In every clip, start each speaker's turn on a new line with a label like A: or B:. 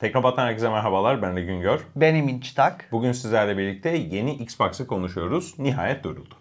A: Teknopat'tan herkese merhabalar. Ben Ali Güngör. Ben Emin Çıtak. Bugün sizlerle birlikte yeni Xbox'ı konuşuyoruz. Nihayet duruldu.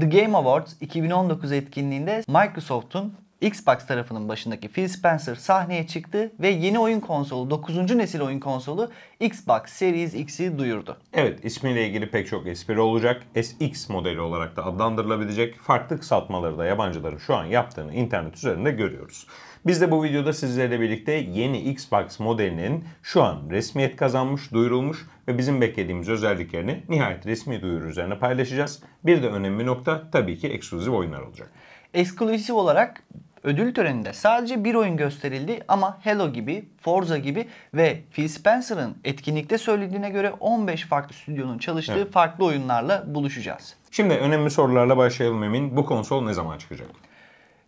A: The Game Awards 2019 etkinliğinde Microsoft'un
B: Xbox tarafının başındaki Phil Spencer sahneye çıktı ve yeni oyun konsolu, 9.
A: nesil oyun konsolu Xbox Series X'i duyurdu. Evet, ismiyle ilgili pek çok espri olacak. SX modeli olarak da adlandırılabilecek farklı kısaltmaları da yabancıların şu an yaptığını internet üzerinde görüyoruz. Biz de bu videoda sizlerle birlikte yeni Xbox modelinin şu an resmiyet kazanmış, duyurulmuş ve bizim beklediğimiz özelliklerini nihayet resmi duyuru üzerine paylaşacağız. Bir de önemli nokta tabii ki ekskluzif oyunlar olacak. Ekskluzif olarak
B: Ödül töreninde sadece bir oyun gösterildi ama Halo gibi, Forza gibi ve Phil Spencer'ın etkinlikte söylediğine göre 15 farklı stüdyonun çalıştığı evet. farklı oyunlarla
A: buluşacağız. Şimdi önemli sorularla başlayalım Emin. Bu konsol ne zaman çıkacak?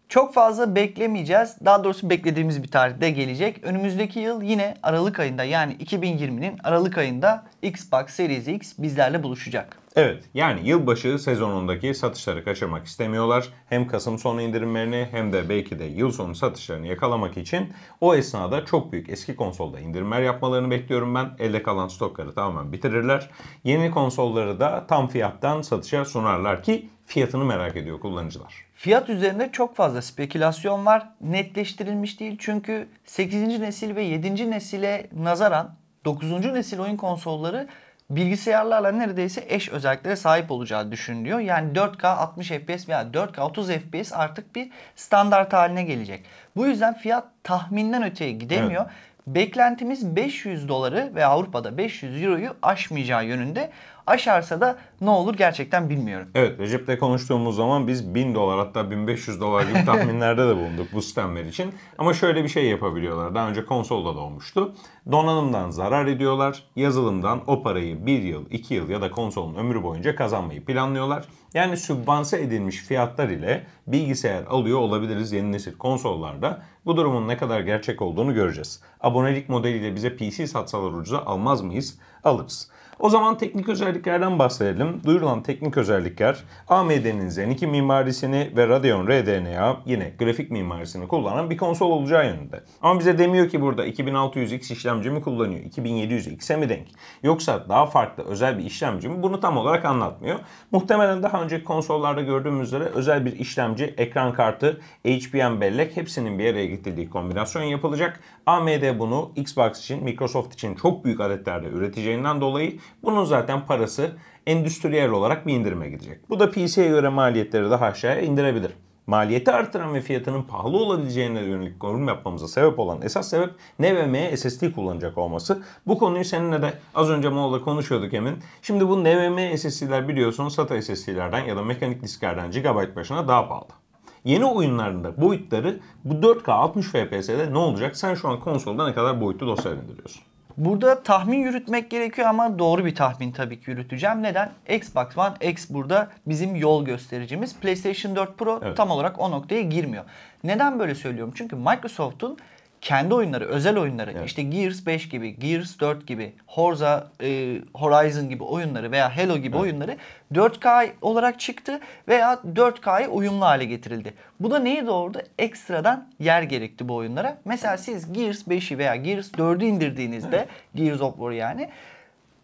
B: Çok fazla beklemeyeceğiz. Daha doğrusu beklediğimiz bir tarihte gelecek. Önümüzdeki yıl yine Aralık ayında yani 2020'nin Aralık ayında Xbox Series X bizlerle buluşacak.
A: Evet yani yılbaşı sezonundaki satışları kaçırmak istemiyorlar. Hem Kasım sonu indirimlerini hem de belki de yıl sonu satışlarını yakalamak için o esnada çok büyük eski konsolda indirimler yapmalarını bekliyorum ben. Elde kalan stokları tamamen bitirirler. Yeni konsolları da tam fiyattan satışa sunarlar ki fiyatını merak ediyor kullanıcılar. Fiyat üzerinde çok fazla
B: spekülasyon var. Netleştirilmiş değil çünkü 8. nesil ve 7. nesile nazaran 9. nesil oyun konsolları bilgisayarlarla neredeyse eş özelliklere sahip olacağı düşünülüyor. Yani 4K 60 FPS veya 4K 30 FPS artık bir standart haline gelecek. Bu yüzden fiyat tahminden öteye gidemiyor. Evet. Beklentimiz 500 doları ve Avrupa'da 500 euroyu aşmayacağı yönünde. Aşarsa da ne olur gerçekten bilmiyorum.
A: Evet Recep'le konuştuğumuz zaman biz 1000 dolar hatta 1500 dolar gibi tahminlerde de bulunduk bu sistemler için. Ama şöyle bir şey yapabiliyorlar. Daha önce konsolda da olmuştu. Donanımdan zarar ediyorlar. Yazılımdan o parayı 1 yıl, 2 yıl ya da konsolun ömrü boyunca kazanmayı planlıyorlar. Yani sübvanse edilmiş fiyatlar ile bilgisayar alıyor olabiliriz yeni nesil konsollarda. Bu durumun ne kadar gerçek olduğunu göreceğiz. Abonelik modeliyle bize PC satsalar ucuza almaz mıyız? Alırız. O zaman teknik özelliklerden bahsedelim. Duyurulan teknik özellikler AMD'nin Zen 2 mimarisini ve Radeon RDNA yine grafik mimarisini kullanan bir konsol olacağı yönünde. Ama bize demiyor ki burada 2600X işlemci mi kullanıyor, 2700X'e mi denk yoksa daha farklı özel bir işlemci mi bunu tam olarak anlatmıyor. Muhtemelen daha önceki konsollarda gördüğümüz üzere özel bir işlemci, ekran kartı, HBM bellek hepsinin bir araya getirdiği kombinasyon yapılacak. AMD bunu Xbox için, Microsoft için çok büyük adetlerde üreteceğinden dolayı bunun zaten parası endüstriyel olarak bir indirime gidecek. Bu da PC'ye göre maliyetleri daha aşağıya indirebilir. Maliyeti artıran ve fiyatının pahalı olabileceğine yönelik yorum yapmamıza sebep olan esas sebep NVMe SSD kullanacak olması. Bu konuyu seninle de az önce Moğol'da konuşuyorduk Emin. Şimdi bu NVMe SSD'ler biliyorsunuz SATA SSD'lerden ya da mekanik disklerden GB başına daha pahalı. Yeni oyunlarında boyutları bu 4K 60 FPS'de ne olacak? Sen şu an konsolda ne kadar boyutlu dosya indiriyorsun? Burada tahmin yürütmek gerekiyor ama doğru bir tahmin tabii ki yürüteceğim. Neden? Xbox
B: One X burada bizim yol göstericimiz. PlayStation 4 Pro evet. tam olarak o noktaya girmiyor. Neden böyle söylüyorum? Çünkü Microsoft'un kendi oyunları, özel oyunları evet. işte Gears 5 gibi, Gears 4 gibi, Forza e, Horizon gibi oyunları veya Halo gibi evet. oyunları 4K olarak çıktı veya 4K'ya uyumlu hale getirildi. Bu da neyi doğurdu? Ekstradan yer gerekti bu oyunlara. Mesela siz Gears 5'i veya Gears 4'ü indirdiğinizde, evet. Gears of War yani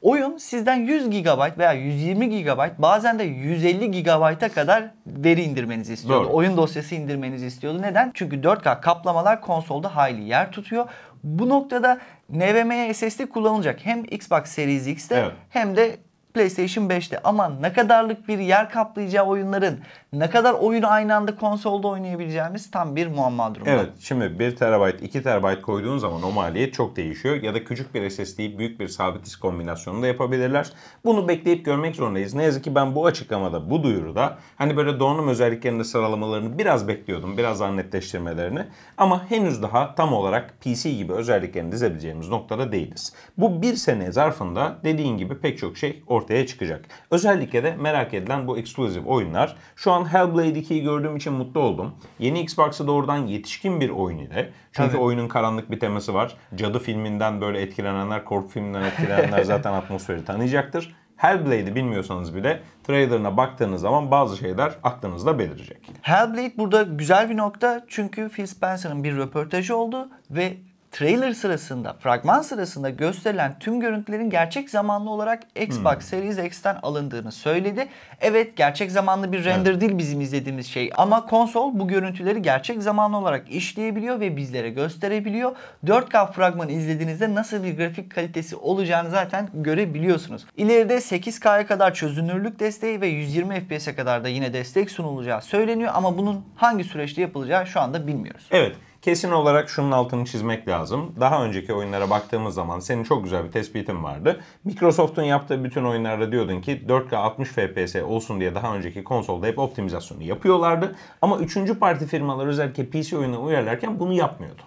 B: Oyun sizden 100 GB veya 120 GB bazen de 150 GB'a kadar veri indirmenizi istiyordu. Doğru. Oyun dosyası indirmenizi istiyordu. Neden? Çünkü 4K kaplamalar konsolda hayli yer tutuyor. Bu noktada NVMe SSD kullanılacak. Hem Xbox Series X'te evet. hem de PlayStation 5'te. Ama ne kadarlık bir yer kaplayacağı oyunların ne kadar oyunu aynı anda konsolda oynayabileceğimiz tam bir muamma durumda. Evet
A: şimdi 1 TB 2 TB koyduğun zaman o maliyet çok değişiyor. Ya da küçük bir SSD'yi büyük bir sabit disk da yapabilirler. Bunu bekleyip görmek zorundayız. Ne yazık ki ben bu açıklamada bu duyuruda hani böyle donanım özelliklerinde sıralamalarını biraz bekliyordum. Biraz daha netleştirmelerini. Ama henüz daha tam olarak PC gibi özelliklerini dizebileceğimiz noktada değiliz. Bu bir sene zarfında dediğin gibi pek çok şey ortaya çıkacak. Özellikle de merak edilen bu eksklusif oyunlar şu an an Hellblade 2'yi gördüğüm için mutlu oldum. Yeni Xbox'a doğrudan yetişkin bir oyun ile. Çünkü evet. oyunun karanlık bir teması var. Cadı filminden böyle etkilenenler, korku filminden etkilenenler zaten atmosferi tanıyacaktır. Hellblade'i bilmiyorsanız bile trailerına baktığınız zaman bazı şeyler aklınızda belirecek. Hellblade burada güzel bir nokta
B: çünkü Phil Spencer'ın bir röportajı oldu ve trailer sırasında, fragman sırasında gösterilen tüm görüntülerin gerçek zamanlı olarak Xbox hmm. Series X'ten alındığını söyledi. Evet gerçek zamanlı bir render evet. değil bizim izlediğimiz şey ama konsol bu görüntüleri gerçek zamanlı olarak işleyebiliyor ve bizlere gösterebiliyor. 4K fragmanı izlediğinizde nasıl bir grafik kalitesi olacağını zaten görebiliyorsunuz. İleride 8K'ya kadar çözünürlük desteği ve 120 FPS'e kadar da yine destek sunulacağı söyleniyor ama bunun hangi süreçte yapılacağı şu anda
A: bilmiyoruz. Evet kesin olarak şunun altını çizmek lazım. Daha önceki oyunlara baktığımız zaman senin çok güzel bir tespitin vardı. Microsoft'un yaptığı bütün oyunlarda diyordun ki 4K 60 FPS olsun diye daha önceki konsolda hep optimizasyonu yapıyorlardı. Ama üçüncü parti firmalar özellikle PC oyununa uyarlarken bunu yapmıyordu.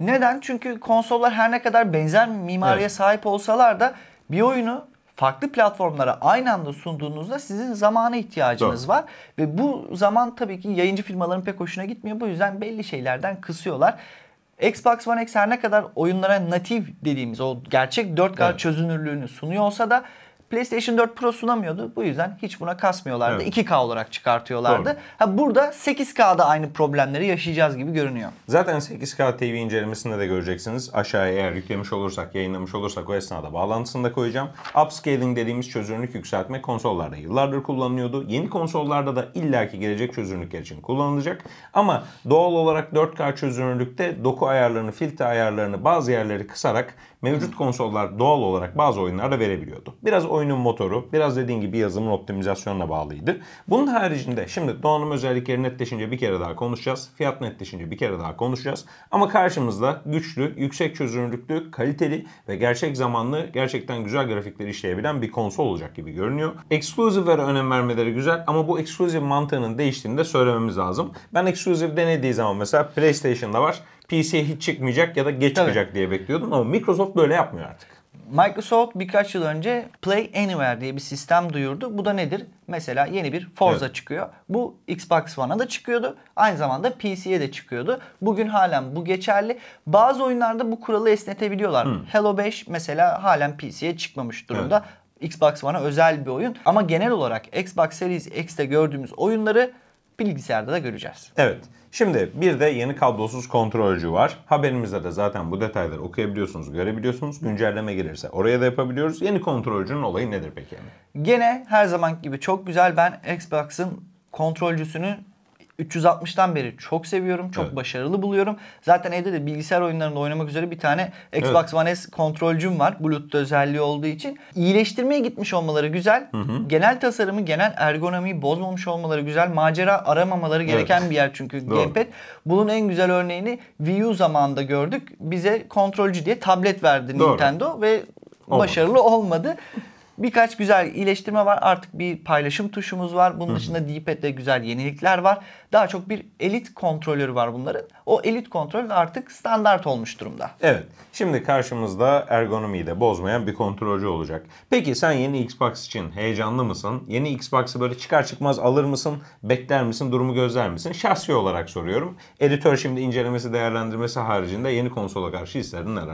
A: Neden? Çünkü konsollar her ne kadar benzer
B: mimariye evet. sahip olsalar da bir oyunu farklı platformlara aynı anda sunduğunuzda sizin zamana ihtiyacınız Doğru. var. Ve bu zaman tabii ki yayıncı firmaların pek hoşuna gitmiyor. Bu yüzden belli şeylerden kısıyorlar. Xbox One X her ne kadar oyunlara natif dediğimiz o gerçek 4K evet. çözünürlüğünü sunuyor olsa da PlayStation 4 Pro sunamıyordu. Bu yüzden hiç buna kasmıyorlardı. Evet. 2K olarak çıkartıyorlardı. Doğru. Ha burada 8K'da aynı problemleri yaşayacağız gibi görünüyor.
A: Zaten 8K TV incelemesinde de göreceksiniz. Aşağıya eğer yüklemiş olursak, yayınlamış olursak o esnada bağlantısını da koyacağım. Upscaling dediğimiz çözünürlük yükseltme konsollarda yıllardır kullanılıyordu. Yeni konsollarda da illaki gelecek çözünürlükler için kullanılacak. Ama doğal olarak 4K çözünürlükte doku ayarlarını, filtre ayarlarını bazı yerleri kısarak mevcut konsollar doğal olarak bazı oyunlarda verebiliyordu. Biraz oyun oyunun motoru biraz dediğin gibi yazılımın optimizasyonuna bağlıydı. Bunun haricinde şimdi donanım özellikleri netleşince bir kere daha konuşacağız. Fiyat netleşince bir kere daha konuşacağız. Ama karşımızda güçlü, yüksek çözünürlüklü, kaliteli ve gerçek zamanlı gerçekten güzel grafikleri işleyebilen bir konsol olacak gibi görünüyor. Exclusive'lere önem vermeleri güzel ama bu exclusive mantığının değiştiğini de söylememiz lazım. Ben exclusive denediği zaman mesela PlayStation'da var. PC'ye hiç çıkmayacak ya da geç Tabii. çıkacak diye bekliyordum ama Microsoft böyle yapmıyor artık. Microsoft birkaç yıl önce Play Anywhere diye bir sistem duyurdu. Bu da nedir?
B: Mesela yeni bir Forza evet. çıkıyor. Bu Xbox One'a da çıkıyordu. Aynı zamanda PC'ye de çıkıyordu. Bugün halen bu geçerli. Bazı oyunlarda bu kuralı esnetebiliyorlar. Hmm. Halo 5 mesela halen PC'ye çıkmamış durumda. Evet. Xbox One'a özel bir oyun. Ama genel olarak Xbox Series X'te gördüğümüz oyunları bilgisayarda da göreceğiz.
A: Evet. Şimdi bir de yeni kablosuz kontrolcü var. Haberimizde de zaten bu detayları okuyabiliyorsunuz, görebiliyorsunuz. Güncelleme gelirse oraya da yapabiliyoruz. Yeni kontrolcünün olayı nedir peki?
B: Gene her zaman gibi çok güzel. Ben Xbox'ın kontrolcüsünün 360'tan beri çok seviyorum. Çok evet. başarılı buluyorum. Zaten evde de bilgisayar oyunlarında oynamak üzere bir tane Xbox evet. One S kontrolcüm var. Bluetooth özelliği olduğu için. iyileştirmeye gitmiş olmaları güzel. Hı hı. Genel tasarımı, genel ergonomiyi bozmamış olmaları güzel. Macera aramamaları gereken evet. bir yer çünkü Doğru. gamepad. Bunun en güzel örneğini Wii U zamanında gördük. Bize kontrolcü diye tablet verdi Doğru. Nintendo ve Olmadı. başarılı olmadı. Birkaç güzel iyileştirme var. Artık bir paylaşım tuşumuz var. Bunun dışında D-Pad'de güzel yenilikler var. Daha çok bir elit kontrolörü var bunların. O elit kontrol artık standart olmuş durumda.
A: Evet. Şimdi karşımızda ergonomiyi de bozmayan bir kontrolcü olacak. Peki sen yeni Xbox için heyecanlı mısın? Yeni Xbox'ı böyle çıkar çıkmaz alır mısın? Bekler misin? Durumu gözler misin? Şahsi olarak soruyorum. Editör şimdi incelemesi, değerlendirmesi haricinde yeni konsola karşı hislerin neler?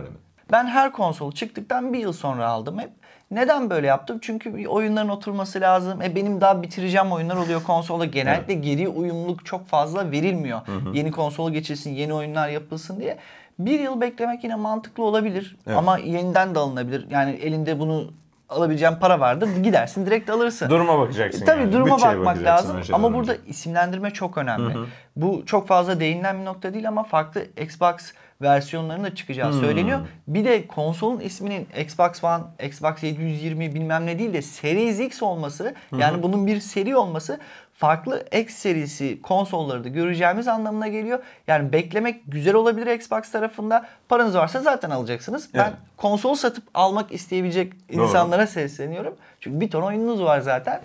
B: Ben her konsol çıktıktan bir yıl sonra aldım hep. Neden böyle yaptım? Çünkü oyunların oturması lazım. E benim daha bitireceğim oyunlar oluyor konsola. Genellikle evet. geri uyumluluk çok fazla verilmiyor. Hı hı. Yeni konsola geçilsin, yeni oyunlar yapılsın diye. Bir yıl beklemek yine mantıklı olabilir. Evet. Ama yeniden de alınabilir. Yani elinde bunu alabileceğim para vardır. Gidersin direkt alırsın. Duruma bakacaksın. E, tabii yani. duruma Bütçeye bakmak lazım. Ama önce. burada isimlendirme çok önemli. Hı hı. Bu çok fazla değinilen bir nokta değil ama farklı Xbox versiyonlarının da çıkacağı hmm. söyleniyor. Bir de konsolun isminin Xbox One, Xbox 720 bilmem ne değil de Series X olması hmm. yani bunun bir seri olması farklı X serisi konsolları da göreceğimiz anlamına geliyor. Yani beklemek güzel olabilir Xbox tarafında. Paranız varsa zaten alacaksınız. Evet. Ben konsol satıp almak isteyebilecek Doğru. insanlara sesleniyorum. Çünkü bir ton oyununuz var zaten.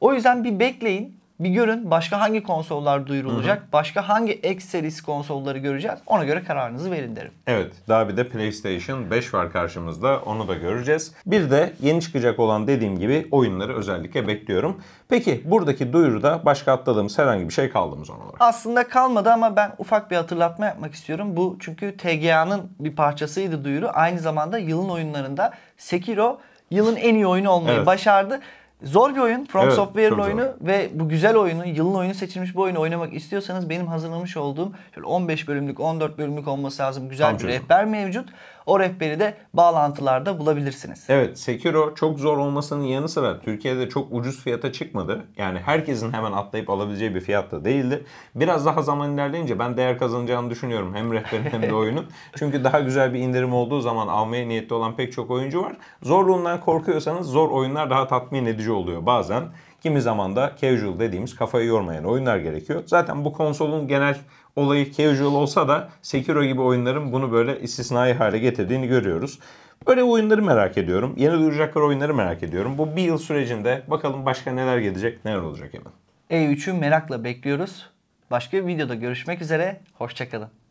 B: O yüzden bir bekleyin. Bir görün başka hangi konsollar duyurulacak, Hı-hı. başka hangi X serisi konsolları göreceğiz ona göre kararınızı verin derim.
A: Evet daha bir de PlayStation 5 var karşımızda onu da göreceğiz. Bir de yeni çıkacak olan dediğim gibi oyunları özellikle bekliyorum. Peki buradaki duyuruda başka atladığımız herhangi bir şey kaldı mı son olarak?
B: Aslında kalmadı ama ben ufak bir hatırlatma yapmak istiyorum. Bu çünkü TGA'nın bir parçasıydı duyuru. Aynı zamanda yılın oyunlarında Sekiro yılın en iyi oyunu olmayı evet. başardı. Zor bir oyun. From evet, Software'ın oyunu zor. ve bu güzel oyunu, yılın oyunu seçilmiş bu oyunu oynamak istiyorsanız benim hazırlamış olduğum şöyle 15 bölümlük, 14 bölümlük olması lazım güzel Tam bir çözüm. rehber mevcut. O rehberi de
A: bağlantılarda bulabilirsiniz. Evet Sekiro çok zor olmasının yanı sıra Türkiye'de çok ucuz fiyata çıkmadı. Yani herkesin hemen atlayıp alabileceği bir fiyatta değildi. Biraz daha zaman ilerleyince ben değer kazanacağını düşünüyorum hem rehberin hem de oyunun. Çünkü daha güzel bir indirim olduğu zaman almaya niyetli olan pek çok oyuncu var. Zorluğundan korkuyorsanız zor oyunlar daha tatmin edici oluyor bazen. Kimi zaman da casual dediğimiz kafayı yormayan oyunlar gerekiyor. Zaten bu konsolun genel olayı casual olsa da Sekiro gibi oyunların bunu böyle istisnai hale getirdiğini görüyoruz. Böyle oyunları merak ediyorum. Yeni duyuracaklar oyunları merak ediyorum. Bu bir yıl sürecinde bakalım başka neler gelecek, neler olacak hemen. E3'ü merakla bekliyoruz. Başka bir videoda görüşmek üzere.
B: Hoşçakalın.